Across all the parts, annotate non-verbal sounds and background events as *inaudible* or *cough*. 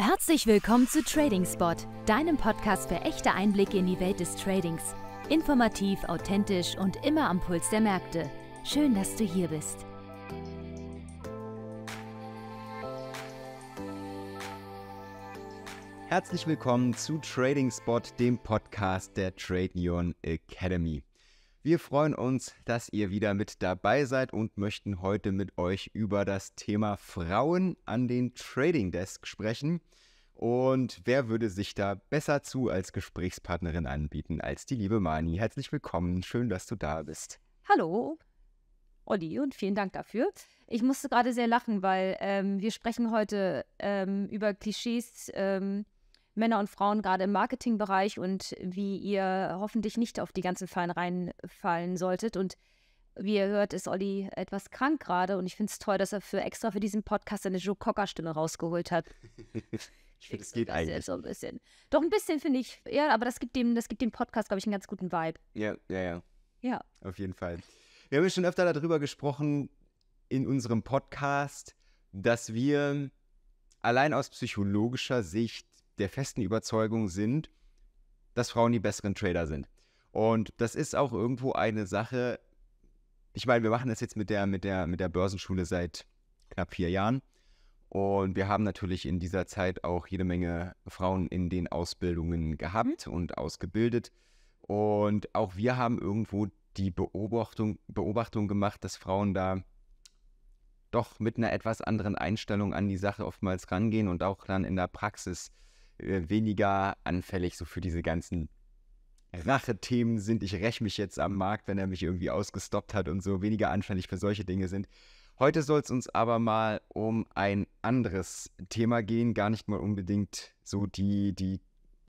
Herzlich willkommen zu Trading Spot, deinem Podcast für echte Einblicke in die Welt des Tradings. Informativ, authentisch und immer am Puls der Märkte. Schön, dass du hier bist. Herzlich willkommen zu Trading Spot, dem Podcast der Trade Union Academy. Wir freuen uns, dass ihr wieder mit dabei seid und möchten heute mit euch über das Thema Frauen an den Trading Desk sprechen. Und wer würde sich da besser zu als Gesprächspartnerin anbieten als die liebe Mani? Herzlich willkommen, schön, dass du da bist. Hallo, Olli, und vielen Dank dafür. Ich musste gerade sehr lachen, weil ähm, wir sprechen heute ähm, über Klischees. Ähm, Männer und Frauen gerade im Marketingbereich und wie ihr hoffentlich nicht auf die ganzen Fallen reinfallen solltet. Und wie ihr hört, ist Olli etwas krank gerade und ich finde es toll, dass er für extra für diesen Podcast seine Joe Cocker-Stimme rausgeholt hat. *laughs* ich finde, es geht *laughs* eigentlich. So ein bisschen. Doch ein bisschen finde ich, ja, aber das gibt dem, das gibt dem Podcast, glaube ich, einen ganz guten Vibe. Ja, ja, ja. Ja. Auf jeden Fall. Wir haben ja schon öfter darüber gesprochen in unserem Podcast, dass wir allein aus psychologischer Sicht der festen Überzeugung sind, dass Frauen die besseren Trader sind. Und das ist auch irgendwo eine Sache, ich meine, wir machen das jetzt mit der, mit der, mit der Börsenschule seit knapp vier Jahren. Und wir haben natürlich in dieser Zeit auch jede Menge Frauen in den Ausbildungen gehabt mhm. und ausgebildet. Und auch wir haben irgendwo die Beobachtung, Beobachtung gemacht, dass Frauen da doch mit einer etwas anderen Einstellung an die Sache oftmals rangehen und auch dann in der Praxis weniger anfällig so für diese ganzen Rache-Themen sind. Ich räche mich jetzt am Markt, wenn er mich irgendwie ausgestoppt hat und so, weniger anfällig für solche Dinge sind. Heute soll es uns aber mal um ein anderes Thema gehen, gar nicht mal unbedingt so die, die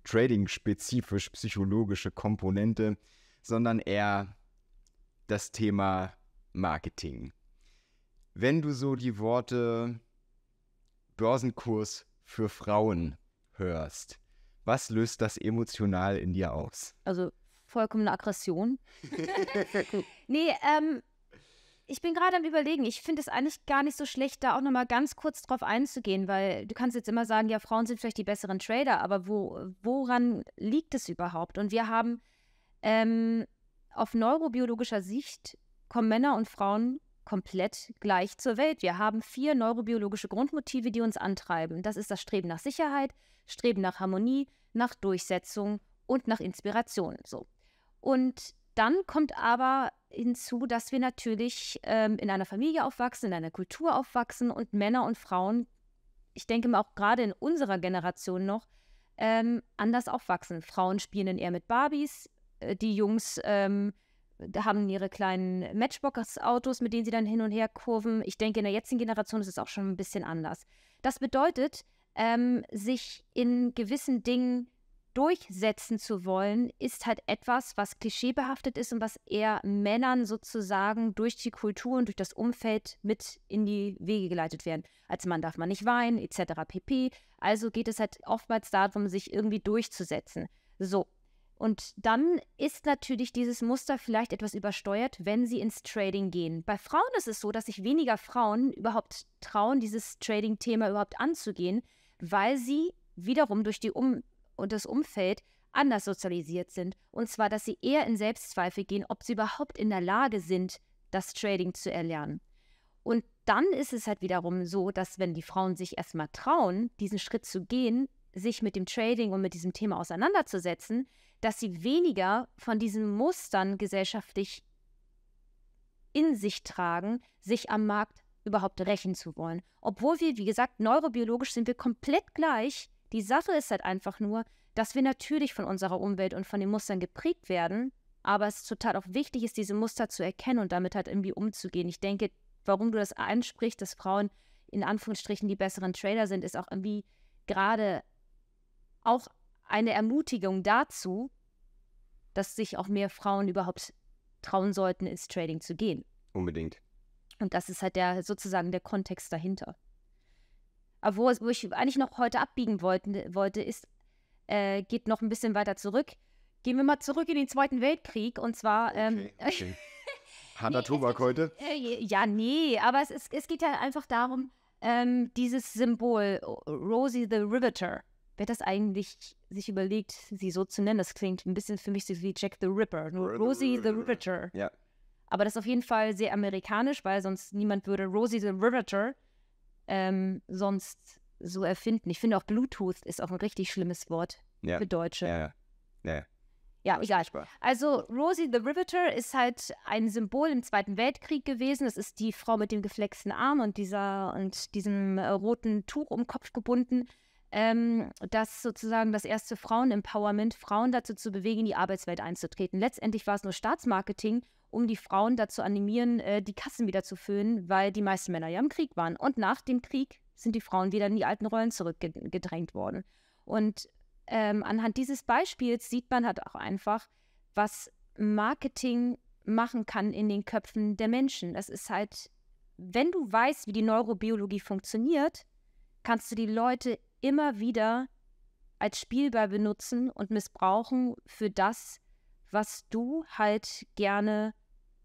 trading-spezifisch psychologische Komponente, sondern eher das Thema Marketing. Wenn du so die Worte Börsenkurs für Frauen hörst, was löst das emotional in dir aus? Also vollkommene Aggression. *laughs* nee, ähm, ich bin gerade am Überlegen. Ich finde es eigentlich gar nicht so schlecht, da auch nochmal ganz kurz drauf einzugehen, weil du kannst jetzt immer sagen, ja, Frauen sind vielleicht die besseren Trader, aber wo, woran liegt es überhaupt? Und wir haben ähm, auf neurobiologischer Sicht kommen Männer und Frauen komplett gleich zur Welt. Wir haben vier neurobiologische Grundmotive, die uns antreiben. Das ist das Streben nach Sicherheit, Streben nach Harmonie, nach Durchsetzung und nach Inspiration. So. Und dann kommt aber hinzu, dass wir natürlich ähm, in einer Familie aufwachsen, in einer Kultur aufwachsen und Männer und Frauen, ich denke mal auch gerade in unserer Generation noch, ähm, anders aufwachsen. Frauen spielen eher mit Barbies, äh, die Jungs ähm, haben ihre kleinen Matchbox-Autos, mit denen sie dann hin und her kurven. Ich denke, in der jetzigen Generation ist es auch schon ein bisschen anders. Das bedeutet, ähm, sich in gewissen Dingen durchsetzen zu wollen, ist halt etwas, was klischeebehaftet ist und was eher Männern sozusagen durch die Kultur und durch das Umfeld mit in die Wege geleitet werden. Als Mann darf man nicht weinen, etc. pp. Also geht es halt oftmals darum, sich irgendwie durchzusetzen. So, und dann ist natürlich dieses Muster vielleicht etwas übersteuert, wenn sie ins Trading gehen. Bei Frauen ist es so, dass sich weniger Frauen überhaupt trauen, dieses Trading-Thema überhaupt anzugehen, weil sie wiederum durch die um und das Umfeld anders sozialisiert sind. Und zwar, dass sie eher in Selbstzweifel gehen, ob sie überhaupt in der Lage sind, das Trading zu erlernen. Und dann ist es halt wiederum so, dass wenn die Frauen sich erstmal trauen, diesen Schritt zu gehen, sich mit dem Trading und mit diesem Thema auseinanderzusetzen, dass sie weniger von diesen Mustern gesellschaftlich in sich tragen, sich am Markt überhaupt rächen zu wollen. Obwohl wir, wie gesagt, neurobiologisch sind wir komplett gleich. Die Sache ist halt einfach nur, dass wir natürlich von unserer Umwelt und von den Mustern geprägt werden, aber es total auch wichtig ist, diese Muster zu erkennen und damit halt irgendwie umzugehen. Ich denke, warum du das ansprichst, dass Frauen in Anführungsstrichen die besseren Trader sind, ist auch irgendwie gerade auch eine Ermutigung dazu, dass sich auch mehr Frauen überhaupt trauen sollten, ins Trading zu gehen. Unbedingt. Und das ist halt der sozusagen der Kontext dahinter. Aber wo, wo ich eigentlich noch heute abbiegen wollte, wollte ist, äh, geht noch ein bisschen weiter zurück. Gehen wir mal zurück in den Zweiten Weltkrieg und zwar. Ähm, okay, *laughs* Hanna Tobak geht, heute? Äh, ja, nee, aber es, es, es geht ja einfach darum, ähm, dieses Symbol, Rosie the Riveter wer das eigentlich sich überlegt, sie so zu nennen. Das klingt ein bisschen für mich so wie Jack the Ripper, nur Rosie the Riveter. Ja. Aber das ist auf jeden Fall sehr amerikanisch, weil sonst niemand würde Rosie the Riveter ähm, sonst so erfinden. Ich finde auch Bluetooth ist auch ein richtig schlimmes Wort ja. für Deutsche. Ja, ja. ja. Ja, egal. Also Rosie the Riveter ist halt ein Symbol im Zweiten Weltkrieg gewesen. Das ist die Frau mit dem geflexten Arm und dieser und diesem äh, roten Tuch um den Kopf gebunden ähm, dass sozusagen das erste Frauen-Empowerment, Frauen dazu zu bewegen, in die Arbeitswelt einzutreten. Letztendlich war es nur Staatsmarketing, um die Frauen dazu animieren, äh, die Kassen wieder zu füllen, weil die meisten Männer ja im Krieg waren. Und nach dem Krieg sind die Frauen wieder in die alten Rollen zurückgedrängt worden. Und ähm, anhand dieses Beispiels sieht man halt auch einfach, was Marketing machen kann in den Köpfen der Menschen. Das ist halt, wenn du weißt, wie die Neurobiologie funktioniert, kannst du die Leute immer wieder als Spielball benutzen und missbrauchen für das, was du halt gerne,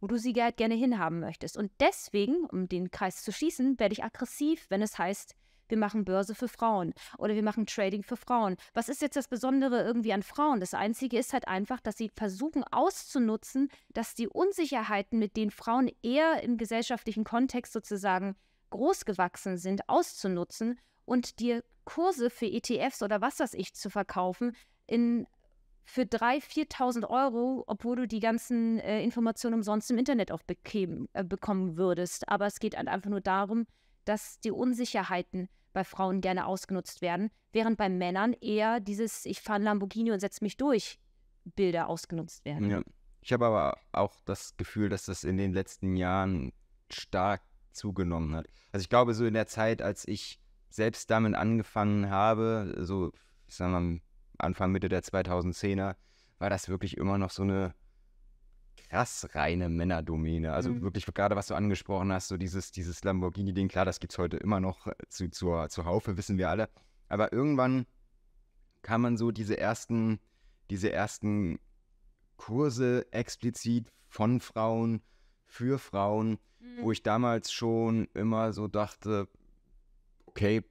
wo du sie halt gerne hinhaben möchtest. Und deswegen, um den Kreis zu schließen, werde ich aggressiv, wenn es heißt, wir machen Börse für Frauen oder wir machen Trading für Frauen. Was ist jetzt das Besondere irgendwie an Frauen? Das Einzige ist halt einfach, dass sie versuchen auszunutzen, dass die Unsicherheiten, mit denen Frauen eher im gesellschaftlichen Kontext sozusagen groß gewachsen sind, auszunutzen und dir Kurse für ETFs oder was weiß ich zu verkaufen in für 3.000, 4.000 Euro, obwohl du die ganzen äh, Informationen umsonst im Internet auch bekämen, äh, bekommen würdest. Aber es geht halt einfach nur darum, dass die Unsicherheiten bei Frauen gerne ausgenutzt werden, während bei Männern eher dieses Ich fahre ein Lamborghini und setze mich durch Bilder ausgenutzt werden. Ja. Ich habe aber auch das Gefühl, dass das in den letzten Jahren stark zugenommen hat. Also ich glaube, so in der Zeit, als ich selbst damit angefangen habe, so, ich sag mal, Anfang, Mitte der 2010er, war das wirklich immer noch so eine krass reine Männerdomäne. Also mhm. wirklich gerade, was du angesprochen hast, so dieses, dieses Lamborghini-Ding, klar, das gibt es heute immer noch äh, zu, zur, zur Haufe, wissen wir alle. Aber irgendwann kann man so diese ersten, diese ersten Kurse explizit von Frauen, für Frauen, mhm. wo ich damals schon immer so dachte, okay,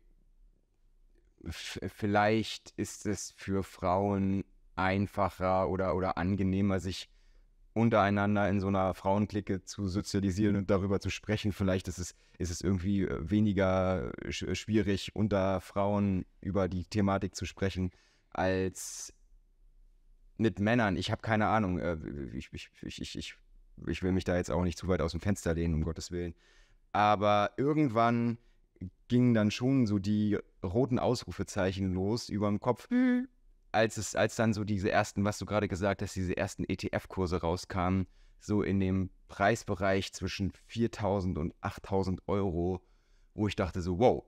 vielleicht ist es für Frauen einfacher oder, oder angenehmer, sich untereinander in so einer Frauenklicke zu sozialisieren und darüber zu sprechen. Vielleicht ist es, ist es irgendwie äh, weniger äh, äh, schwierig, unter Frauen über die Thematik zu sprechen, als mit Männern. Ich habe keine Ahnung. Ich, ich, ich, ich, ich will mich da jetzt auch nicht zu weit aus dem Fenster lehnen, um Gottes Willen. Aber irgendwann gingen dann schon so die roten Ausrufezeichen los über dem Kopf, mhm. als es, als dann so diese ersten, was du gerade gesagt hast, diese ersten ETF-Kurse rauskamen, so in dem Preisbereich zwischen 4.000 und 8.000 Euro, wo ich dachte so, wow,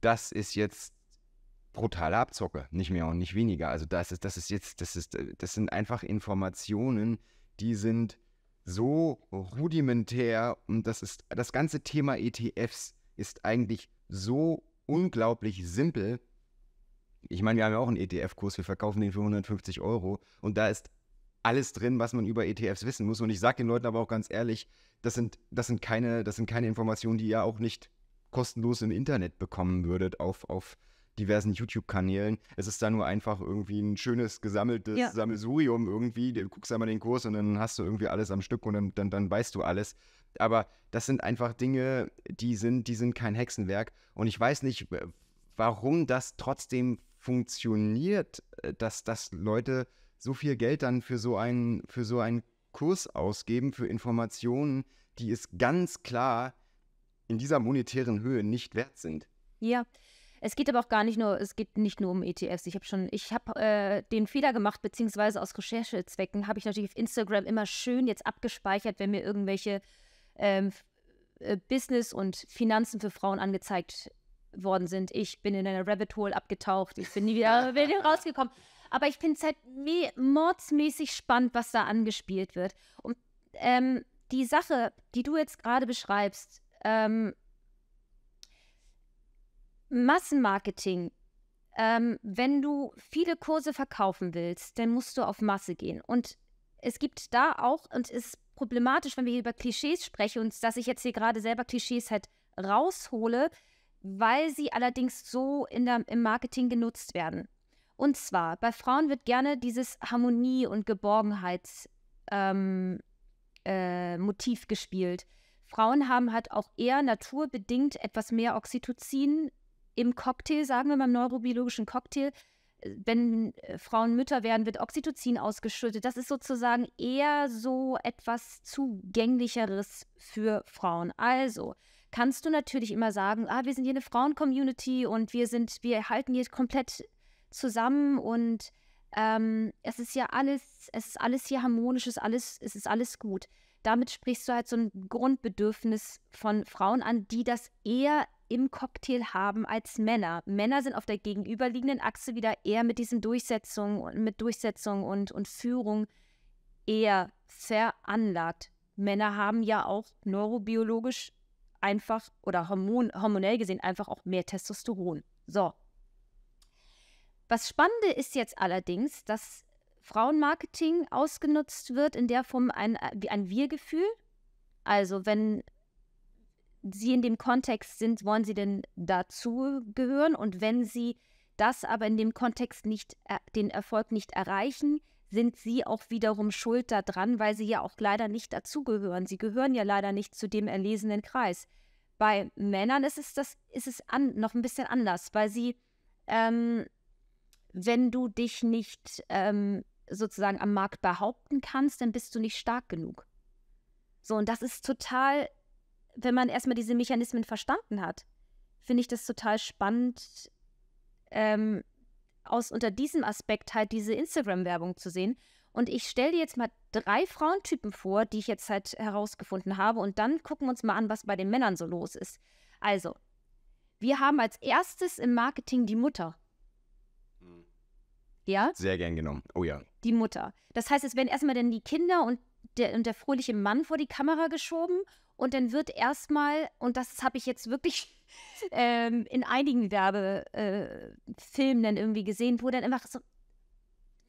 das ist jetzt brutale Abzocke, nicht mehr und nicht weniger. Also das ist, das ist jetzt, das ist, das sind einfach Informationen, die sind so rudimentär und das ist das ganze Thema ETFs ist eigentlich so unglaublich simpel. Ich meine, wir haben ja auch einen ETF-Kurs, wir verkaufen den für 150 Euro und da ist alles drin, was man über ETFs wissen muss. Und ich sage den Leuten aber auch ganz ehrlich, das sind, das sind, keine, das sind keine Informationen, die ihr auch nicht kostenlos im Internet bekommen würdet auf, auf diversen YouTube-Kanälen. Es ist da nur einfach irgendwie ein schönes gesammeltes ja. Sammelsurium irgendwie. Du guckst einmal den Kurs und dann hast du irgendwie alles am Stück und dann, dann, dann weißt du alles. Aber das sind einfach Dinge, die sind, die sind kein Hexenwerk. Und ich weiß nicht, warum das trotzdem funktioniert, äh, dass, dass Leute so viel Geld dann für so einen, für so einen Kurs ausgeben, für Informationen, die es ganz klar in dieser monetären Höhe nicht wert sind. Ja. Es geht aber auch gar nicht nur, es geht nicht nur um ETFs. Ich habe schon, ich habe äh, den Fehler gemacht, beziehungsweise aus Recherchezwecken habe ich natürlich auf Instagram immer schön jetzt abgespeichert, wenn mir irgendwelche ähm, äh, Business und Finanzen für Frauen angezeigt worden sind. Ich bin in einer Rabbit Hole abgetaucht, ich bin nie wieder, *laughs* bin rausgekommen. Aber ich finde es halt mordsmäßig spannend, was da angespielt wird. Und ähm, die Sache, die du jetzt gerade beschreibst, ähm, Massenmarketing, ähm, wenn du viele Kurse verkaufen willst, dann musst du auf Masse gehen. Und es gibt da auch, und es problematisch, wenn wir hier über Klischees sprechen und dass ich jetzt hier gerade selber Klischees halt raushole, weil sie allerdings so in der, im Marketing genutzt werden. Und zwar, bei Frauen wird gerne dieses Harmonie- und Geborgenheitsmotiv ähm, äh, gespielt. Frauen haben halt auch eher naturbedingt etwas mehr Oxytocin im Cocktail, sagen wir mal im neurobiologischen Cocktail, wenn äh, Frauen Mütter werden, wird Oxytocin ausgeschüttet. Das ist sozusagen eher so etwas Zugänglicheres für Frauen. Also kannst du natürlich immer sagen, ah, wir sind hier eine Frauen-Community und wir sind, wir halten hier komplett zusammen und ähm, es ist ja alles, es ist alles hier harmonisch, es ist alles, es ist alles gut. Damit sprichst du halt so ein Grundbedürfnis von Frauen an, die das eher im Cocktail haben als Männer. Männer sind auf der gegenüberliegenden Achse wieder eher mit diesen Durchsetzungen und mit Durchsetzung und, und Führung eher veranlagt. Männer haben ja auch neurobiologisch einfach oder hormon, hormonell gesehen einfach auch mehr Testosteron. So. Was Spannende ist jetzt allerdings, dass Frauenmarketing ausgenutzt wird in der Form ein, ein Wir-Gefühl. Also wenn sie in dem Kontext sind, wollen sie denn dazugehören? Und wenn sie das aber in dem Kontext nicht, den Erfolg nicht erreichen, sind sie auch wiederum schuld daran, weil sie ja auch leider nicht dazugehören. Sie gehören ja leider nicht zu dem erlesenen Kreis. Bei Männern ist es, das, ist es an, noch ein bisschen anders, weil sie, ähm, wenn du dich nicht ähm, sozusagen am Markt behaupten kannst, dann bist du nicht stark genug. So, und das ist total wenn man erstmal diese Mechanismen verstanden hat, finde ich das total spannend, ähm, aus unter diesem Aspekt halt diese Instagram-Werbung zu sehen. Und ich stelle dir jetzt mal drei Frauentypen vor, die ich jetzt halt herausgefunden habe. Und dann gucken wir uns mal an, was bei den Männern so los ist. Also, wir haben als erstes im Marketing die Mutter. Hm. Ja? Sehr gern genommen. Oh ja. Die Mutter. Das heißt, es werden erstmal dann die Kinder und der, und der fröhliche Mann vor die Kamera geschoben und dann wird erstmal, und das habe ich jetzt wirklich *laughs* ähm, in einigen Werbefilmen äh, dann irgendwie gesehen, wo dann einfach so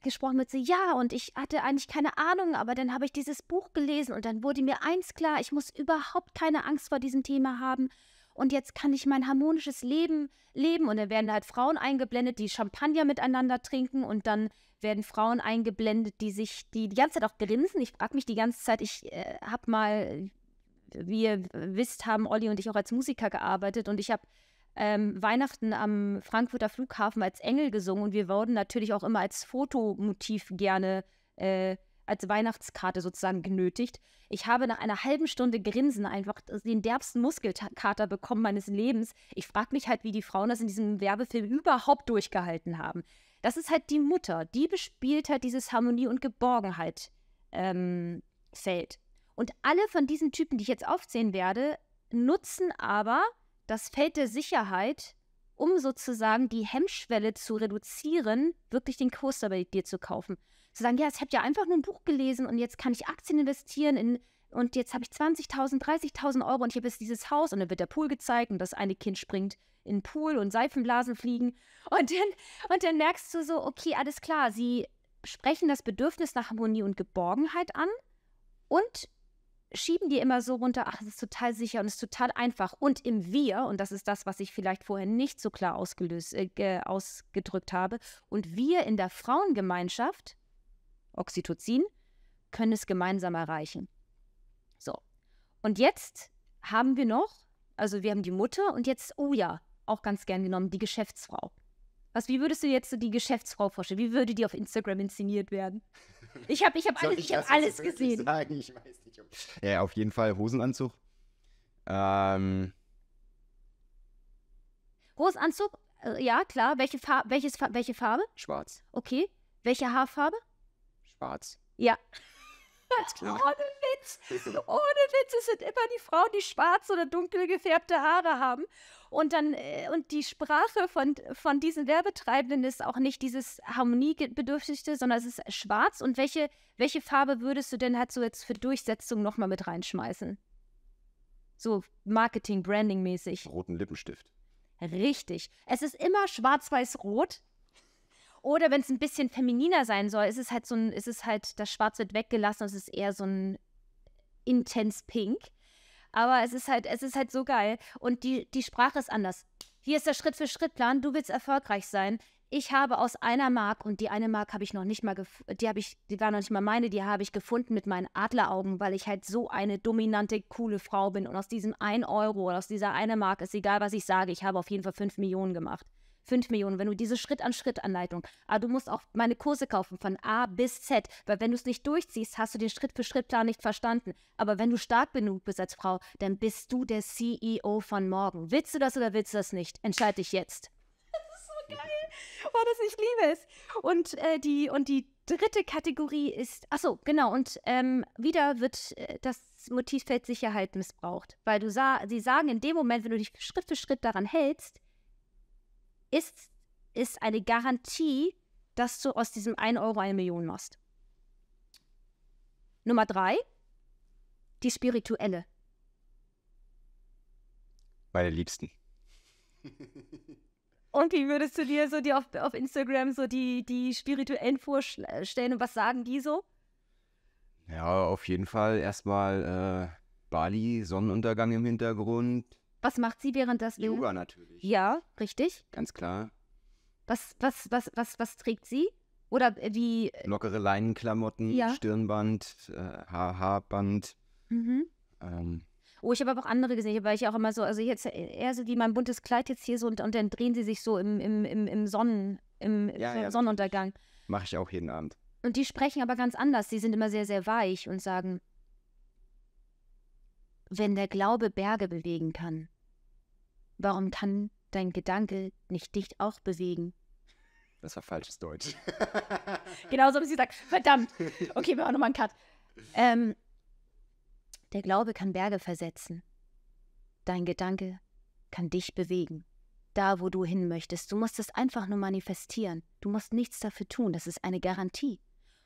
gesprochen wird, so, ja, und ich hatte eigentlich keine Ahnung, aber dann habe ich dieses Buch gelesen und dann wurde mir eins klar, ich muss überhaupt keine Angst vor diesem Thema haben und jetzt kann ich mein harmonisches Leben leben. Und dann werden halt Frauen eingeblendet, die Champagner miteinander trinken und dann werden Frauen eingeblendet, die sich, die die ganze Zeit auch grinsen. Ich frage mich die ganze Zeit, ich äh, habe mal wie ihr wisst, haben Olli und ich auch als Musiker gearbeitet und ich habe ähm, Weihnachten am Frankfurter Flughafen als Engel gesungen und wir wurden natürlich auch immer als Fotomotiv gerne äh, als Weihnachtskarte sozusagen genötigt. Ich habe nach einer halben Stunde Grinsen einfach den derbsten Muskelkater bekommen meines Lebens. Ich frage mich halt, wie die Frauen das in diesem Werbefilm überhaupt durchgehalten haben. Das ist halt die Mutter, die bespielt halt dieses Harmonie- und Geborgenheit-Feld. Ähm, und alle von diesen Typen, die ich jetzt aufzählen werde, nutzen aber das Feld der Sicherheit, um sozusagen die Hemmschwelle zu reduzieren, wirklich den Kurs bei dir zu kaufen. Zu sagen, ja, ich habe ja einfach nur ein Buch gelesen und jetzt kann ich Aktien investieren in, und jetzt habe ich 20.000, 30.000 Euro und ich habe jetzt dieses Haus und dann wird der Pool gezeigt und das eine Kind springt in den Pool und Seifenblasen fliegen. Und dann, und dann merkst du so, okay, alles klar, sie sprechen das Bedürfnis nach Harmonie und Geborgenheit an und schieben die immer so runter, ach, es ist total sicher und es ist total einfach. Und im Wir, und das ist das, was ich vielleicht vorher nicht so klar ausgelöst, äh, ausgedrückt habe, und wir in der Frauengemeinschaft, Oxytocin, können es gemeinsam erreichen. So. Und jetzt haben wir noch, also wir haben die Mutter und jetzt, oh ja, auch ganz gern genommen, die Geschäftsfrau. Was, wie würdest du jetzt so die Geschäftsfrau vorstellen? Wie würde die auf Instagram inszeniert werden? Ich habe ich hab alles, ich ich hab alles gesehen. Sagen? Ich weiß nicht, ob... Ja, auf jeden Fall Hosenanzug. Ähm. Hosenanzug? Äh, ja, klar. Welche, Far welches, Fa welche Farbe? Schwarz. Okay. Welche Haarfarbe? Schwarz. Ja. Alles klar. Oh, *laughs* Witz. Ohne Witz, es sind immer die Frauen, die schwarz oder dunkel gefärbte Haare haben. Und dann, äh, und die Sprache von, von diesen Werbetreibenden ist auch nicht dieses Harmoniebedürftigste, sondern es ist schwarz. Und welche, welche Farbe würdest du denn halt so jetzt für Durchsetzung nochmal mit reinschmeißen? So Marketing, Branding-mäßig. Roten Lippenstift. Richtig. Es ist immer schwarz-weiß-rot. Oder wenn es ein bisschen femininer sein soll, ist es halt so ein, ist es halt, das Schwarz wird weggelassen, und es ist eher so ein intens pink. Aber es ist halt, es ist halt so geil. Und die, die Sprache ist anders. Hier ist der Schritt-für-Schritt-Plan. Du willst erfolgreich sein. Ich habe aus einer Mark, und die eine Mark habe ich noch nicht mal, die habe ich, die war noch nicht mal meine, die habe ich gefunden mit meinen Adleraugen, weil ich halt so eine dominante, coole Frau bin. Und aus diesem 1 Euro oder aus dieser eine Mark ist egal, was ich sage, ich habe auf jeden Fall 5 Millionen gemacht. 5 Millionen, wenn du diese Schritt-an-Schritt-Anleitung, aber du musst auch meine Kurse kaufen von A bis Z, weil wenn du es nicht durchziehst, hast du den Schritt-für-Schritt-Plan nicht verstanden. Aber wenn du stark genug bist als Frau, dann bist du der CEO von morgen. Willst du das oder willst du das nicht? Entscheide dich jetzt. *laughs* Das ist so geil. Oh, das ich liebe es. Und äh, die und die dritte Kategorie ist, achso, genau, und ähm, wieder wird äh, das Motivfeld Sicherheit missbraucht, weil du sa sie sagen, in dem Moment, wenn du dich Schritt für Schritt daran hältst, ist es eine Garantie, dass du aus diesem 1 Euro eine Million machst. Nummer drei, die spirituelle. Meine Liebsten. *laughs* Und wie würdest du dir so die auf, auf Instagram so die, die spirituellen vorstellen und was sagen die so? Ja, auf jeden Fall erstmal äh, Bali, Sonnenuntergang im Hintergrund, was macht sie währenddessen? Yoga natürlich. Ja, richtig. Ganz klar. Was, was, was, was, was trägt sie? Oder äh, wie. Äh, Lockere Leinenklamotten, ja. Stirnband, äh, Haarband. Mhm. Ähm. Oh, ich habe aber auch andere gesehen. Ich habe ja auch immer so, also jetzt äh, eher so wie mein buntes Kleid jetzt hier so und, und dann drehen sie sich so im, im, im, im Sonnen, im, im ja, ja, Sonnenuntergang. Mache ich auch jeden Abend. Und die sprechen aber ganz anders. Die sind immer sehr, sehr weich und sagen, wenn der Glaube Berge bewegen kann, warum kann dein Gedanke nicht dich auch bewegen? Das war falsches Deutsch. *laughs* genau so habe ich gesagt. Verdammt. Okay, wir machen nochmal einen Cut. Ähm, der Glaube kann Berge versetzen. Dein Gedanke kann dich bewegen. Da, wo du hin möchtest. Du musst es einfach nur manifestieren. Du musst nichts dafür tun. Das ist eine Garantie.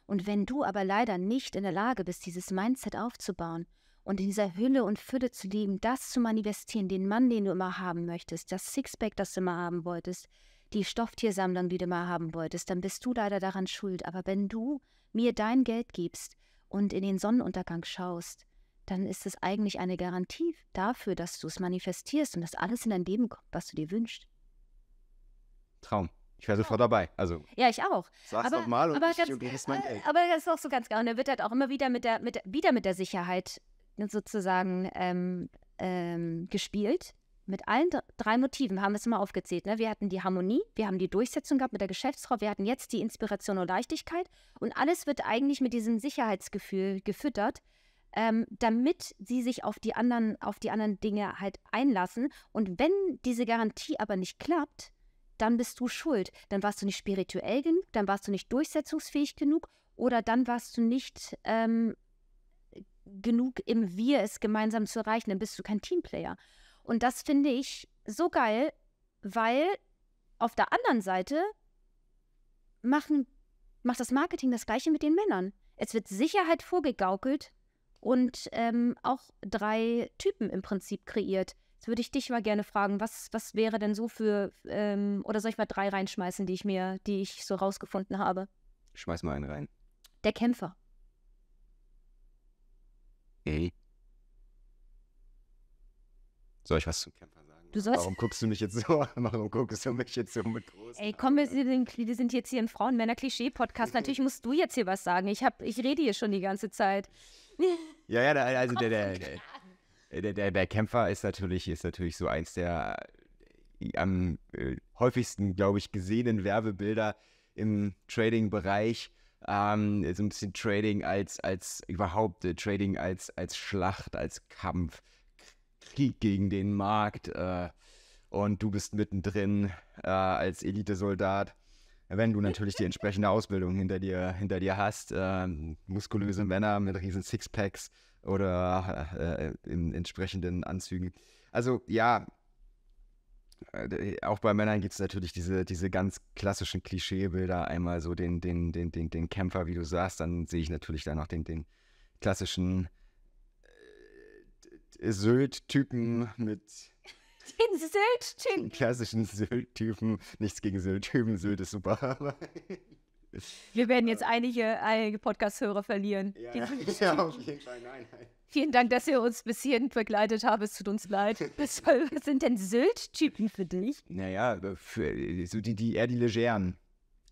Und wenn du aber leider nicht in der Lage bist, dieses Mindset aufzubauen und in dieser Hülle und Fülle zu leben, das zu manifestieren, den Mann, den du immer haben möchtest, das Sixpack, das du immer haben wolltest, die Stofftiersammlung, die du immer haben wolltest, dann bist du leider daran schuld. Aber wenn du mir dein Geld gibst und in den Sonnenuntergang schaust, dann ist es eigentlich eine Garantie dafür, dass du es manifestierst und dass alles in dein Leben kommt, was du dir wünschst. Traum. Ich wäre sofort ja. dabei. Also, ja, ich auch. Sag's aber, doch mal und aber ich, ganz, mein äh, Geld. Aber das ist auch so ganz geil. Genau. Und er wird halt auch immer wieder mit der, mit, wieder mit der Sicherheit sozusagen ähm, ähm, gespielt mit allen drei Motiven, haben wir es immer aufgezählt. Ne? Wir hatten die Harmonie, wir haben die Durchsetzung gehabt mit der Geschäftsfrau, wir hatten jetzt die Inspiration und Leichtigkeit. Und alles wird eigentlich mit diesem Sicherheitsgefühl gefüttert, ähm, damit sie sich auf die, anderen, auf die anderen Dinge halt einlassen. Und wenn diese Garantie aber nicht klappt, dann bist du schuld. Dann warst du nicht spirituell genug, dann warst du nicht durchsetzungsfähig genug oder dann warst du nicht ähm, genug im Wir es gemeinsam zu erreichen, dann bist du kein Teamplayer. Und das finde ich so geil, weil auf der anderen Seite machen, macht das Marketing das gleiche mit den Männern. Es wird Sicherheit vorgegaukelt und ähm, auch drei Typen im Prinzip kreiert. Jetzt würde ich dich mal gerne fragen, was, was wäre denn so für, ähm, oder soll ich mal drei reinschmeißen, die ich mir, die ich so rausgefunden habe? Schmeiß mal einen rein. Der Kämpfer. Ey. Soll ich was zum Kämpfer sagen? Du sollst warum guckst du mich jetzt so an? *laughs* Warum guckst du mich jetzt so mit groß? Ey, komm, wir sind, wir sind jetzt hier ein Frauen-Männer-Klischee-Podcast. *laughs* Natürlich musst du jetzt hier was sagen. Ich, hab, ich rede hier schon die ganze Zeit. *laughs* Ja, ja, also der, der, der, der, der Kämpfer ist natürlich, ist natürlich so eins der äh, am äh, häufigsten, glaube ich, gesehenen Werbebilder im Trading-Bereich ähm, so ein bisschen Trading als, als überhaupt, äh, Trading als, als Schlacht, als Kampf, Krieg gegen den Markt äh, und du bist mittendrin äh, als Elitesoldat. Wenn du natürlich die entsprechende Ausbildung hinter dir, hinter dir hast, ähm, muskulöse Männer mit riesen Sixpacks oder äh, in entsprechenden Anzügen. Also ja, äh, äh, auch bei Männern gibt es natürlich diese, diese ganz klassischen Klischeebilder. Einmal so den, den, den, den, den Kämpfer, wie du sagst, dann sehe ich natürlich da noch den, den klassischen äh, Sylt-Typen mit. Den Sylt-Typen. Klassischen Sylt-Typen. Nichts gegen Sylt-Typen, Sylt ist super. Aber *laughs* Wir werden jetzt einige, einige Podcast-Hörer verlieren. Ja, ja, *laughs* ja, auf jeden Fall. Nein, nein. Vielen Dank, dass ihr uns bis hierhin begleitet habt. Es tut uns leid. *laughs* Was sind denn Sylt-Typen für dich? Naja, für, so die, die eher die Legeren.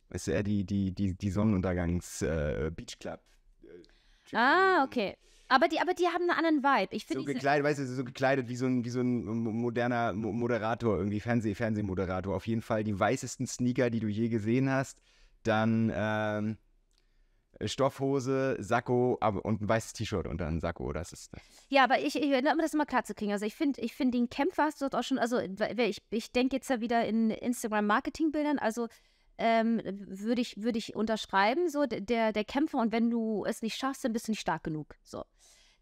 Weißt du, eher die, die, die, die Sonnenuntergangs-Beach-Club. Äh, äh ah, okay. Aber die, aber die haben einen anderen Vibe. Ich so gekleidet, weißt du, so gekleidet wie so ein, wie so ein moderner Moderator, irgendwie Fernseh, Fernsehmoderator. Auf jeden Fall die weißesten Sneaker, die du je gesehen hast dann ähm, Stoffhose, Sakko und ein weißes T-Shirt und dann Sakko, das ist. Ja, aber ich, ich erinnere das immer klar zu kriegen. Also ich finde, ich finde den Kämpfer hast du dort auch schon, also ich, ich denke jetzt ja wieder in Instagram-Marketing-Bildern, also ähm, würde ich, würd ich unterschreiben, so der, der Kämpfer und wenn du es nicht schaffst, dann bist du nicht stark genug. So.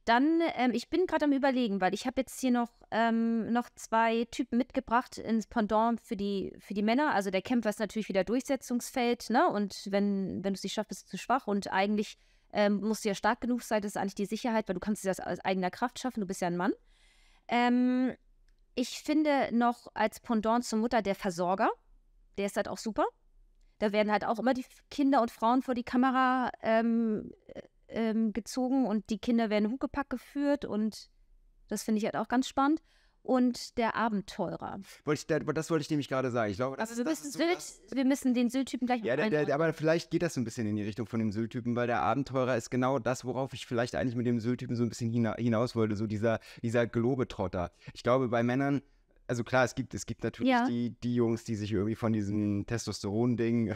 Dann, ähm, ich bin gerade am Überlegen, weil ich habe jetzt hier noch, ähm, noch zwei Typen mitgebracht ins Pendant für die, für die Männer. Also der Kämpfer ist natürlich wieder Durchsetzungsfeld, ne? Und wenn, wenn du es nicht schaffst, bist du zu schwach. Und eigentlich ähm, musst du ja stark genug sein, das ist eigentlich die Sicherheit, weil du kannst das aus eigener Kraft schaffen, du bist ja ein Mann. Ähm, ich finde noch als Pendant zur Mutter der Versorger, der ist halt auch super. Da werden halt auch immer die Kinder und Frauen vor die Kamera ähm, äh, ähm, gezogen und die Kinder werden Huckepack geführt und das finde ich halt auch ganz spannend. Und der Abenteurer. Wollte ich, das wollte ich nämlich gerade sagen. Ich glaube, das, also wir, das müssen so wir müssen den Sylt-Typen gleich ja, der, der, Aber vielleicht geht das so ein bisschen in die Richtung von dem sylt weil der Abenteurer ist genau das, worauf ich vielleicht eigentlich mit dem sylt so ein bisschen hina hinaus wollte. So dieser, dieser Globetrotter. Ich glaube, bei Männern also klar, es gibt, es gibt natürlich ja. die, die Jungs, die sich irgendwie von diesem Testosteron-Ding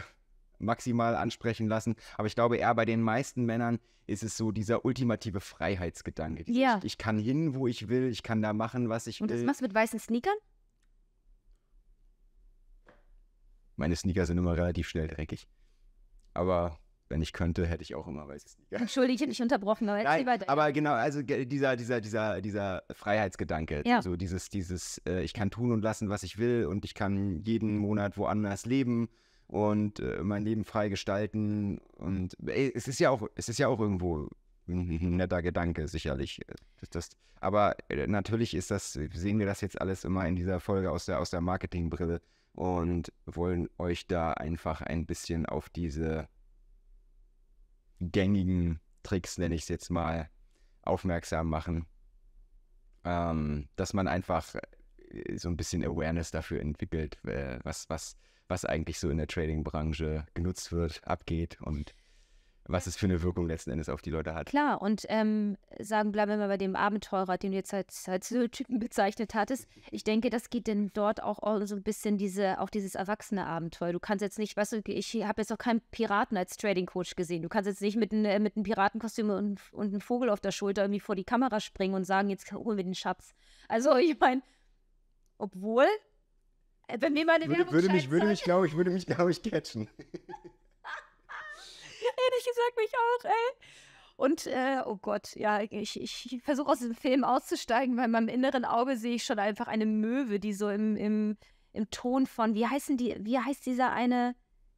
maximal ansprechen lassen. Aber ich glaube, eher bei den meisten Männern ist es so dieser ultimative Freiheitsgedanke. Ja. Ich, kann hin, wo ich will, ich kann da machen, was ich will. Und das machst du mit weißen Sneakern? Meine Sneaker sind immer relativ schnell dreckig. Aber wenn ich könnte, hätte ich auch immer weiße Sneaker. Entschuldige, ich hätte nicht unterbrochen, aber Nein, Aber genau, also dieser, dieser, dieser, dieser Freiheitsgedanke. Ja. So dieses, dieses, äh, ich kann tun und lassen, was ich will und ich kann jeden Monat woanders leben und äh, mein Leben frei gestalten. Und ey, es ist ja auch, es ist ja auch irgendwo ein netter Gedanke, sicherlich. Das, das, aber äh, natürlich ist das, sehen wir das jetzt alles immer in dieser Folge aus der, aus der Marketingbrille und wollen euch da einfach ein bisschen auf diese gängigen Tricks, nenne ich es jetzt mal, aufmerksam machen. Ähm, dass man einfach äh, so ein bisschen Awareness dafür entwickelt, äh, was, was, was eigentlich so in der Trading-Branche genutzt wird, abgeht und was es für eine Wirkung letzten Endes auf die Leute hat. Klar, und ähm, sagen, bleiben wir mal bei dem Abenteurer, den du jetzt als, halt, halt *laughs* als Typen bezeichnet hattest. Ich denke, das geht denn dort auch so ein bisschen diese, auch dieses erwachsene Abenteuer. Du kannst jetzt nicht, weißt du, ich habe jetzt auch keinen Piraten als Trading-Coach gesehen. Du kannst jetzt nicht mit, ein, äh, mit einem Piratenkostüm und, und einem Vogel auf der Schulter irgendwie vor die Kamera springen und sagen, jetzt holen wir den Schatz. Also *laughs* ich meine, obwohl äh, wenn mir meine würde, Werbung würde mich, würde mich, glaube ich, würde mich, glaube ich, catchen. *laughs* Ehrlich gesagt, mich auch, ey. Und, äh, oh Gott, ja, ich, ich versuche aus dem Film auszusteigen, weil in meinem inneren Auge sehe ich schon einfach eine Möwe, die so im, im, im Ton von, wie heißen die, wie heißt dieser eine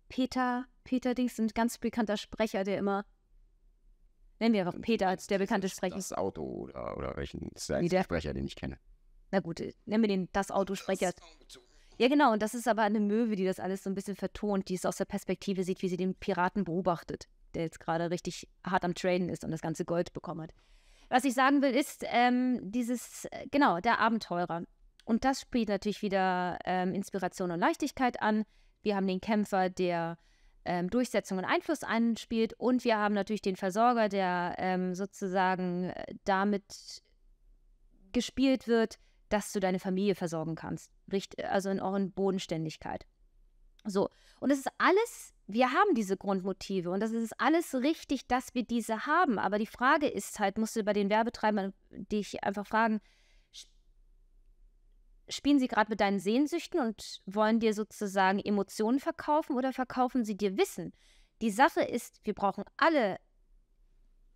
Peter, Peter Dings, ein ganz bekannter Sprecher, der immer, nennen wir einfach Peter als der bekannte Sprecher. Das Auto oder, oder welchen Sprecher, den ich kenne. Na gut, äh, nennen wir den Das Autosprecher. Das Auto. Ja, genau. Und das ist aber eine Möwe, die das alles so ein bisschen vertont, die es aus der Perspektive sieht, wie sie den Piraten beobachtet, der jetzt gerade richtig hart am Traden ist und das ganze Gold bekommen hat. Was ich sagen will, ist ähm, dieses, äh, genau, der Abenteurer. Und das spielt natürlich wieder ähm, Inspiration und Leichtigkeit an. Wir haben den Kämpfer, der ähm, Durchsetzung und Einfluss anspielt. Und wir haben natürlich den Versorger, der ähm, sozusagen äh, damit gespielt wird, dass du deine Familie versorgen kannst. also in euren Bodenständigkeit. So, und es ist alles, wir haben diese Grundmotive und das ist alles richtig, dass wir diese haben. Aber die Frage ist halt, musst du bei den Werbetreibern dich einfach fragen, spielen sie gerade mit deinen Sehnsüchten und wollen dir sozusagen Emotionen verkaufen oder verkaufen sie dir Wissen? Die Sache ist, wir brauchen alle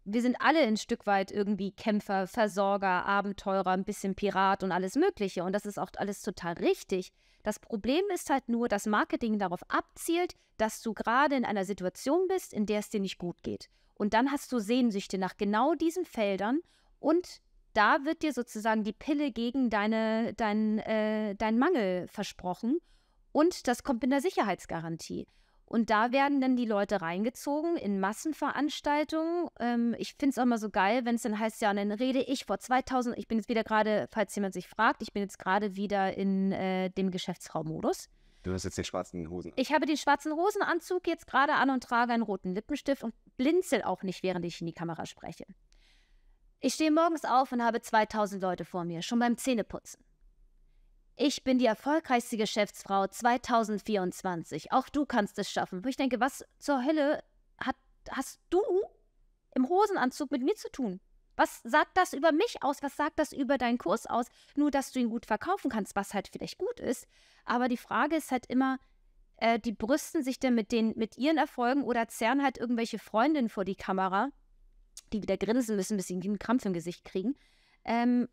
wir sind alle ein Stück weit irgendwie Kämpfer, Versorger, Abenteurer, ein bisschen Pirat und alles Mögliche. Und das ist auch alles total richtig. Das Problem ist halt nur, dass Marketing darauf abzielt, dass du gerade in einer Situation bist, in der es dir nicht gut geht. Und dann hast du Sehnsüchte nach genau diesen Feldern und da wird dir sozusagen die Pille gegen deine, dein, äh, deinen Mangel versprochen. Und das kommt mit einer Sicherheitsgarantie. Und da werden dann die Leute reingezogen in Massenveranstaltungen. Ähm, ich finde es auch immer so geil, wenn es dann heißt, ja, dann rede ich vor 2000, ich bin jetzt wieder gerade, falls jemand sich fragt, ich bin jetzt gerade wieder in äh, dem Geschäftsraummodus. Du hast jetzt den schwarzen Hosen. Ich habe den schwarzen Hosenanzug jetzt gerade an und trage einen roten Lippenstift und blinzel auch nicht, während ich in die Kamera spreche. Ich stehe morgens auf und habe 2000 Leute vor mir, schon beim Zähneputzen ich bin die erfolgreichste Geschäftsfrau 2024. Auch du kannst es schaffen. Wo ich denke, was zur Hölle hat, hast du im Hosenanzug mit mir zu tun? Was sagt das über mich aus? Was sagt das über deinen Kurs aus? Nur, dass du ihn gut verkaufen kannst, was halt vielleicht gut ist. Aber die Frage ist halt immer, äh, die brüsten sich denn mit, den, mit ihren Erfolgen oder zerren halt irgendwelche Freundinnen vor die Kamera, die wieder grinsen müssen, bis sie einen Krampf im Gesicht kriegen. Ähm,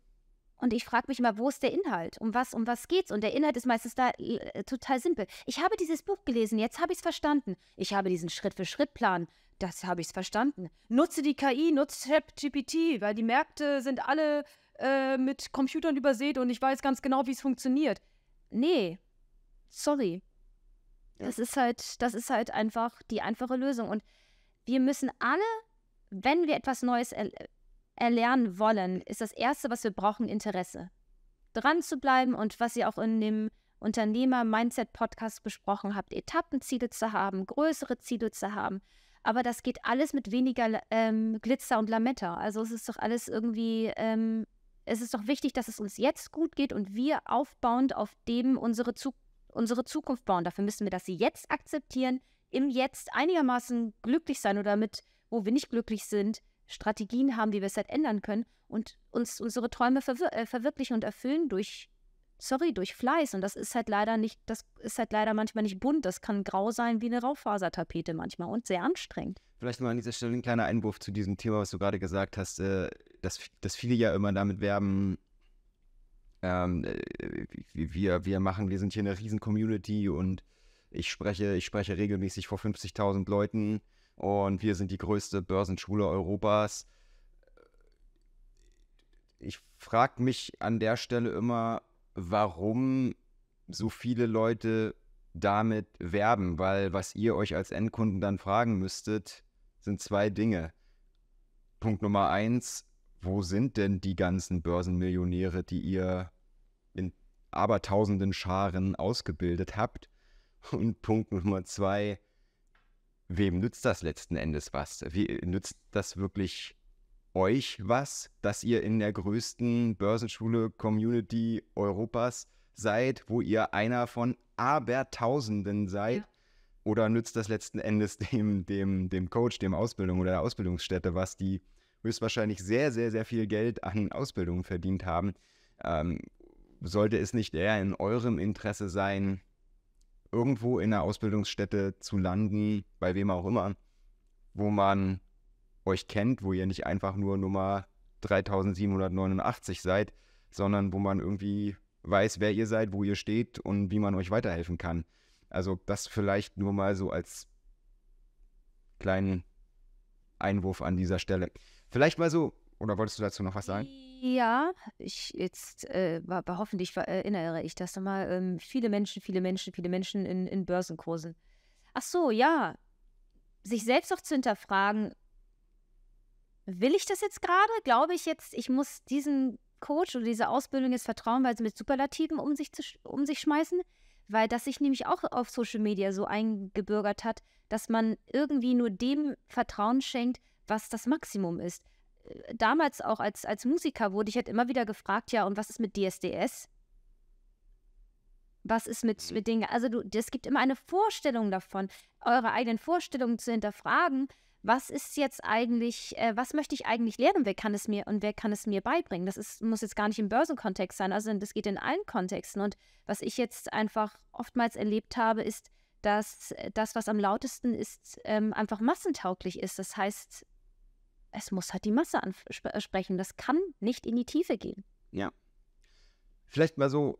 und ich frage mich immer, wo ist der Inhalt? Um was, um was geht's? Und der Inhalt ist meistens da äh, total simpel. Ich habe dieses Buch gelesen, jetzt habe ich es verstanden. Ich habe diesen Schritt-für-Schritt-Plan, das habe ich es verstanden. Nutze die KI, nutze ChatGPT, weil die Märkte sind alle äh, mit Computern übersät und ich weiß ganz genau, wie es funktioniert. Nee, sorry. Das ist halt, das ist halt einfach die einfache Lösung. Und wir müssen alle, wenn wir etwas Neues erleben, erlernen wollen, ist das Erste, was wir brauchen, Interesse. Dran zu bleiben und was ihr auch in dem Unternehmer-Mindset-Podcast besprochen habt, Etappenziele zu haben, größere Ziele zu haben. Aber das geht alles mit weniger ähm, Glitzer und Lametta. Also es ist doch alles irgendwie, ähm, es ist doch wichtig, dass es uns jetzt gut geht und wir aufbauend auf dem unsere, Zu unsere Zukunft bauen. Dafür müssen wir das jetzt akzeptieren, im Jetzt einigermaßen glücklich sein oder mit, wo wir nicht glücklich sind, Strategien haben, wie wir es halt ändern können und uns unsere Träume verwir äh, verwirklichen und erfüllen durch, sorry, durch Fleiß. Und das ist halt leider nicht, das ist halt leider manchmal nicht bunt. Das kann grau sein wie eine Rauffasertapete manchmal und sehr anstrengend. Vielleicht mal an dieser Stelle ein kleiner Einwurf zu diesem Thema, was du gerade gesagt hast, äh, dass, dass viele ja immer damit werben, ähm, äh, wir, wir machen, wir sind hier eine riesen Community und ich spreche, ich spreche regelmäßig vor 50.000 Leuten und wir sind die größte Börsenschule Europas. Ich frage mich an der Stelle immer, warum so viele Leute damit werben, weil was ihr euch als Endkunden dann fragen müsstet, sind zwei Dinge. Punkt Nummer eins, wo sind denn die ganzen Börsenmillionäre, die ihr in abertausenden Scharen ausgebildet habt? Und Punkt Nummer zwei, wem nützt das letzten Endes was? Wie, äh, nützt das wirklich euch was, dass ihr in der größten Börsenschule-Community Europas seid, wo ihr einer von Abertausenden seid? Ja. Oder nützt das letzten Endes *laughs* dem, dem, dem Coach, dem Ausbildung oder der Ausbildungsstätte was, die höchstwahrscheinlich sehr, sehr, sehr viel Geld an Ausbildung verdient haben? Ähm, sollte es nicht eher in eurem Interesse sein, irgendwo in einer Ausbildungsstätte zu landen, bei wem auch immer, wo man euch kennt, wo ihr nicht einfach nur Nummer 3789 seid, sondern wo man irgendwie weiß, wer ihr seid, wo ihr steht und wie man euch weiterhelfen kann. Also das vielleicht nur mal so als kleinen Einwurf an dieser Stelle. Vielleicht mal so oder wolltest du dazu noch was sagen? Ja, ich jetzt äh, war, war, hoffentlich erinnere ich das nochmal. Ähm, viele Menschen, viele Menschen, viele Menschen in, in Börsenkursen. Ach so, ja. Sich selbst auch zu hinterfragen, will ich das jetzt gerade? Glaube ich jetzt, ich muss diesen Coach oder diese Ausbildung jetzt vertrauen, weil sie mit Superlativen um sich, zu, um sich schmeißen? Weil das sich nämlich auch auf Social Media so eingebürgert hat, dass man irgendwie nur dem Vertrauen schenkt, was das Maximum ist. Äh, damals auch als, als Musiker wurde ich hätte immer wieder gefragt, ja, und was ist mit DSDS? Was ist mit, mhm. mit Dingen? Also es gibt immer eine Vorstellung davon, eure eigenen Vorstellungen zu hinterfragen. Was ist jetzt eigentlich, äh, was möchte ich eigentlich lernen wer kann es mir und wer kann es mir beibringen? Das ist, muss jetzt gar nicht im Börsenkontext sein, also das geht in allen Kontexten. Und was ich jetzt einfach oftmals erlebt habe, ist, dass äh, das, was am lautesten ist, ähm, einfach massentauglich ist. Das heißt, es muss halt die Masse ansprechen. Äh, das kann nicht in die Tiefe gehen. Ja. Vielleicht mal so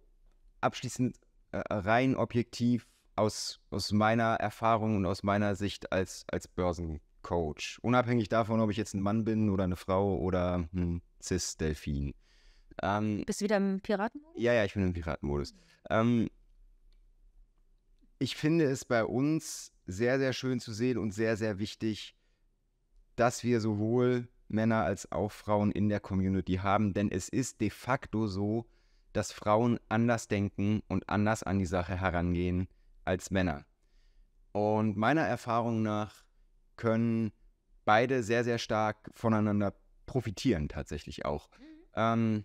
abschließend äh, rein objektiv aus, aus meiner Erfahrung und aus meiner Sicht als, als Börsencoach. Unabhängig davon, ob ich jetzt ein Mann bin oder eine Frau oder ein Cis-Delfin. Ähm, Bist du wieder im Piratenmodus? Ja, ja, ich bin im Piratenmodus. Ähm, ich finde es bei uns sehr, sehr schön zu sehen und sehr, sehr wichtig, dass wir sowohl Männer als auch Frauen in der Community haben, denn es ist de facto so, dass Frauen anders denken und anders an die Sache herangehen als Männer. Und meiner Erfahrung nach können beide sehr, sehr stark voneinander profitieren tatsächlich auch. Mhm. Ähm,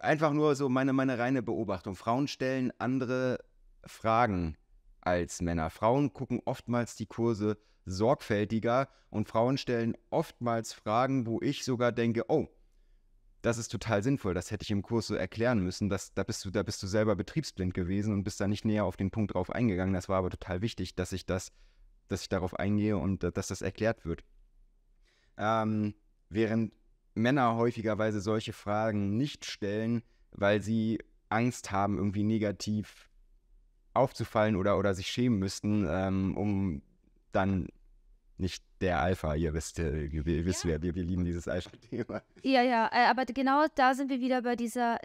einfach nur so meine, meine reine Beobachtung. Frauen stellen andere Fragen als Männer. Frauen gucken oftmals die Kurse sorgfältiger und Frauen stellen oftmals Fragen, wo ich sogar denke, oh, das ist total sinnvoll, das hätte ich im Kurs so erklären müssen, das, da, bist du, da bist du selber betriebsblind gewesen und bist da nicht näher auf den Punkt drauf eingegangen. Das war aber total wichtig, dass ich das, dass ich darauf eingehe und äh, dass das erklärt wird. Ähm, während Männer häufigerweise solche Fragen nicht stellen, weil sie Angst haben, irgendwie negativ aufzufallen oder, oder sich schämen müssten, ähm, um dann nicht der Alpha, ihr wisst, äh, ihr wisst ja. wir, wir lieben dieses Alpha-Thema. Ja, ja, äh, aber genau da sind wir wieder bei dieser,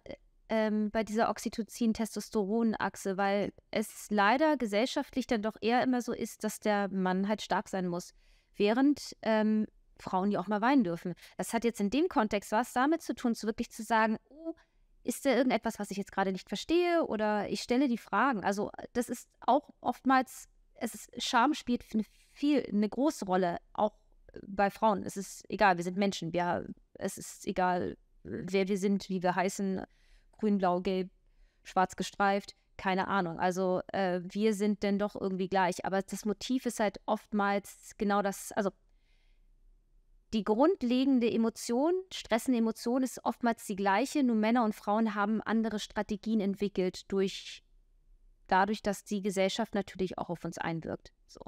ähm, bei dieser Oxytocin-Testosteron-Achse, weil es leider gesellschaftlich dann doch eher immer so ist, dass der Mann halt stark sein muss, während ähm, Frauen ja auch mal weinen dürfen. Das hat jetzt in dem Kontext was damit zu tun, zu wirklich zu sagen, oh, ist da irgendetwas, was ich jetzt gerade nicht verstehe oder ich stelle die Fragen. Also das ist auch oftmals es ist, Scham spielt eine, viel, eine große Rolle, auch äh, bei Frauen. Es ist egal, wir sind Menschen. Wir, es ist egal, wer wir sind, wie wir heißen, grün, blau, gelb, schwarz gestreift, keine Ahnung. Also äh, wir sind denn doch irgendwie gleich. Aber das Motiv ist halt oftmals genau das, also die grundlegende Emotion, stressende Emotion ist oftmals die gleiche, nur Männer und Frauen haben andere Strategien entwickelt durch dadurch, dass die Gesellschaft natürlich auch auf uns einwirkt. So.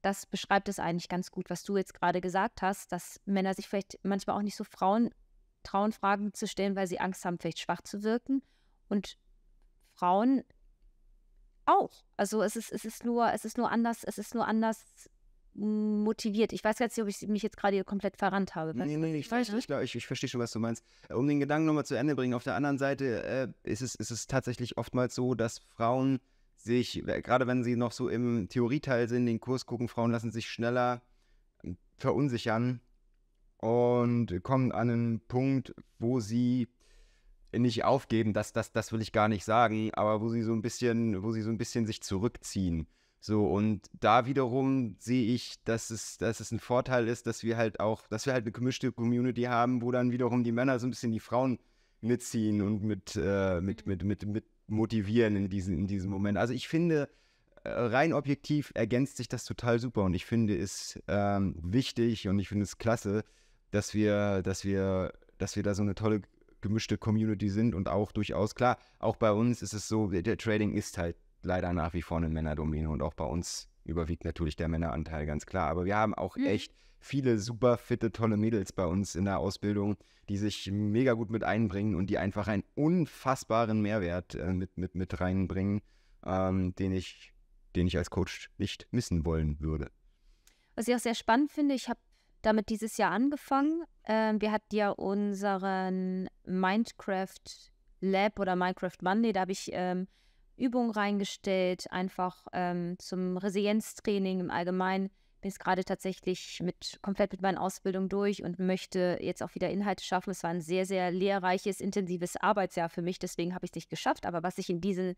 Das beschreibt es eigentlich ganz gut, was du jetzt gerade gesagt hast, dass Männer sich vielleicht manchmal auch nicht so Frauen trauen, Fragen zu stellen, weil sie Angst haben, vielleicht schwach zu wirken. Und Frauen auch. Also es ist, es ist nur, es ist nur anders, es ist nur anders motiviert. Ich weiß jetzt nicht, ob ich mich jetzt gerade hier komplett verrannt habe. Nee, nee, ich, weiß ich, ich, ich verstehe schon, was du meinst. Äh, um den Gedanken nochmal zu Ende bringen, auf der anderen Seite äh, ist, es, ist es tatsächlich oftmals so, dass Frauen sich, äh, gerade wenn sie noch so im Theorieteil sind, den Kurs gucken, Frauen lassen sich schneller ähm, verunsichern und kommen an einen Punkt, wo sie nicht aufgeben, das, das, das will ich gar nicht sagen, aber wo sie so ein bisschen, wo sie so ein bisschen sich zurückziehen so, und da wiederum sehe ich, dass es, dass es ein Vorteil ist, dass wir halt auch, dass wir halt eine gemischte Community haben, wo dann wiederum die Männer so ein bisschen die Frauen mitziehen und mit, äh, mit, mhm. mit, mit, mit motivieren in, diesen, in diesem Moment. Also ich finde, äh, rein objektiv ergänzt sich das total super und ich finde es ähm, wichtig und ich finde es klasse, dass wir, dass wir, dass wir da so eine tolle gemischte Community sind und auch durchaus klar, auch bei uns ist es so, der Trading ist halt leider nach wie vor eine Männerdomäne und auch bei uns überwiegt natürlich der Männeranteil ganz klar. Aber wir haben auch mhm. echt viele super fitte, tolle Mädels bei uns in der Ausbildung, die sich mega gut mit einbringen und die einfach einen unfassbaren Mehrwert äh, mit, mit, mit reinbringen, ähm, den, ich, den ich als Coach nicht missen wollen würde. Was ich auch sehr spannend finde, ich habe damit dieses Jahr angefangen. Ähm, wir hatten ja unseren Minecraft Lab oder Minecraft Monday, da habe ich ähm, Übungen reingestellt, einfach ähm, zum Resilienztraining im Allgemeinen. Bin jetzt gerade tatsächlich mit, komplett mit meinen Ausbildungen durch und möchte jetzt auch wieder Inhalte schaffen. Es war ein sehr, sehr lehrreiches, intensives Arbeitsjahr für mich, deswegen habe ich es nicht geschafft. Aber was ich in diesen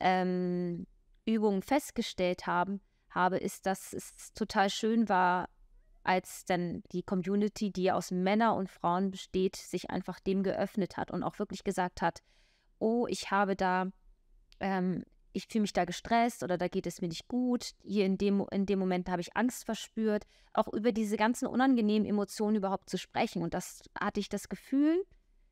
ähm, Übungen festgestellt haben, habe, ist, dass es total schön war, als dann die Community, die aus Männern und Frauen besteht, sich einfach dem geöffnet hat und auch wirklich gesagt hat, oh, ich habe da ähm, ich fühle mich da gestresst oder da geht es mir nicht gut. Hier in dem, in dem Moment habe ich Angst verspürt. Auch über diese ganzen unangenehmen Emotionen überhaupt zu sprechen. Und das hatte ich das Gefühl,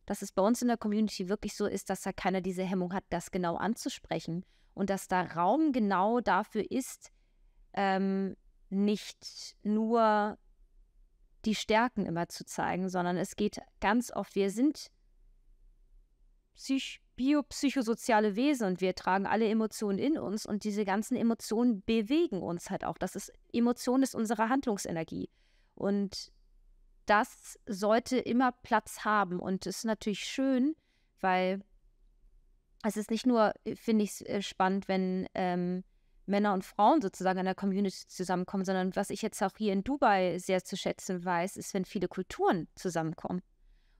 dass es bei uns in der Community wirklich so ist, dass da keiner diese Hemmung hat, das genau anzusprechen. Und dass da Raum genau dafür ist, ähm, nicht nur die Stärken immer zu zeigen, sondern es geht ganz oft, wir sind psych biopsychosoziale Wesen und wir tragen alle Emotionen in uns und diese ganzen Emotionen bewegen uns halt auch. Das ist Emotion ist unsere Handlungsenergie und das sollte immer Platz haben und es ist natürlich schön, weil es ist nicht nur, finde ich es äh, spannend, wenn ähm, Männer und Frauen sozusagen in der Community zusammenkommen, sondern was ich jetzt auch hier in Dubai sehr zu schätzen weiß, ist, wenn viele Kulturen zusammenkommen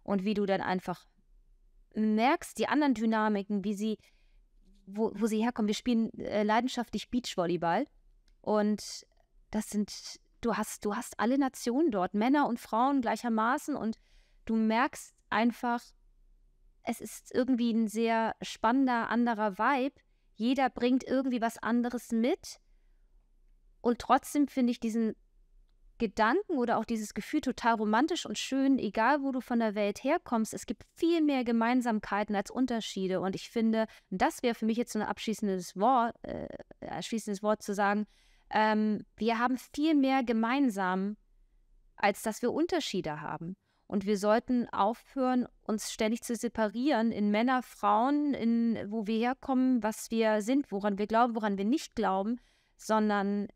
und wie du dann einfach merkst die anderen Dynamiken, wie sie, wo, wo sie herkommen. Wir spielen äh, leidenschaftlich Beachvolleyball und das sind, du hast, du hast alle Nationen dort, Männer und Frauen gleichermaßen und du merkst einfach, es ist irgendwie ein sehr spannender, anderer Vibe. Jeder bringt irgendwie was anderes mit. Und trotzdem finde ich diesen Gedanken oder auch dieses Gefühl total romantisch und schön, egal wo du von der Welt herkommst. Es gibt viel mehr Gemeinsamkeiten als Unterschiede. Und ich finde, das wäre für mich jetzt so ein abschließendes Wort, äh, abschließendes Wort zu sagen, ähm, wir haben viel mehr gemeinsam, als dass wir Unterschiede haben. Und wir sollten aufhören, uns ständig zu separieren in Männer, Frauen, in wo wir herkommen, was wir sind, woran wir glauben, woran wir nicht glauben, sondern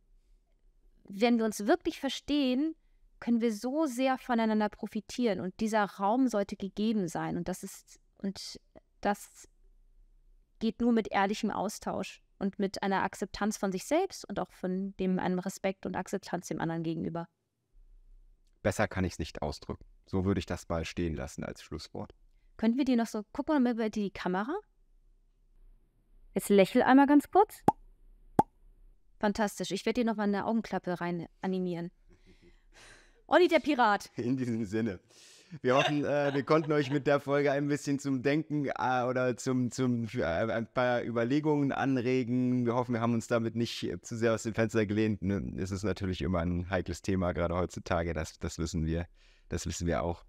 wenn wir uns wirklich verstehen, können wir so sehr voneinander profitieren und dieser Raum sollte gegeben sein und das ist und das geht nur mit ehrlichem Austausch und mit einer Akzeptanz von sich selbst und auch von dem einem Respekt und Akzeptanz dem anderen gegenüber. Besser kann ich es nicht ausdrücken. So würde ich das mal stehen lassen als Schlusswort. Könnten wir dir noch so gucken mal über die Kamera? Jetzt lächel einmal ganz kurz. Fantastisch. Ich werde dir nochmal eine Augenklappe rein animieren. Olli der Pirat. *laughs* In diesem Sinne. Wir hoffen, äh, wir konnten euch mit der Folge ein bisschen zum Denken äh, oder zum, zum äh, ein paar Überlegungen anregen. Wir hoffen, wir haben uns damit nicht äh, zu sehr aus dem Fenster gelehnt. Ne, es ist natürlich immer ein heikles Thema, gerade heutzutage, das, das wissen wir. Das wissen wir auch.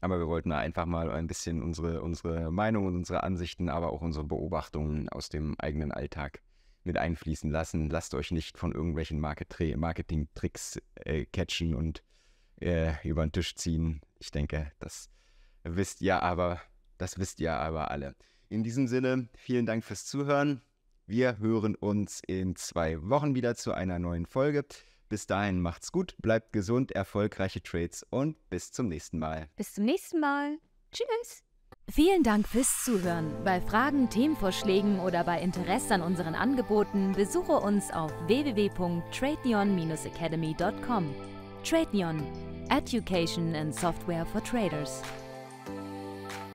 Aber wir wollten einfach mal ein bisschen unsere, unsere Meinung und unsere Ansichten, aber auch unsere Beobachtungen aus dem eigenen Alltag mit einfließen lassen. Lasst euch nicht von irgendwelchen Marketing-Tricks äh, catchen und äh, über den Tisch ziehen. Ich denke, das wisst ihr aber, das wisst ihr aber alle. In diesem Sinne, vielen Dank fürs Zuhören. Wir hören uns in zwei Wochen wieder zu einer neuen Folge. Bis dahin macht's gut, bleibt gesund, erfolgreiche Trades und bis zum nächsten Mal. Bis zum nächsten Mal. Tschüss. Vielen Dank fürs Zuhören. Bei Fragen, Themenvorschlägen oder bei Interesse an unseren Angeboten besuche uns auf www.tradeneon-academy.com. Tradeneon – Education and Software for Traders.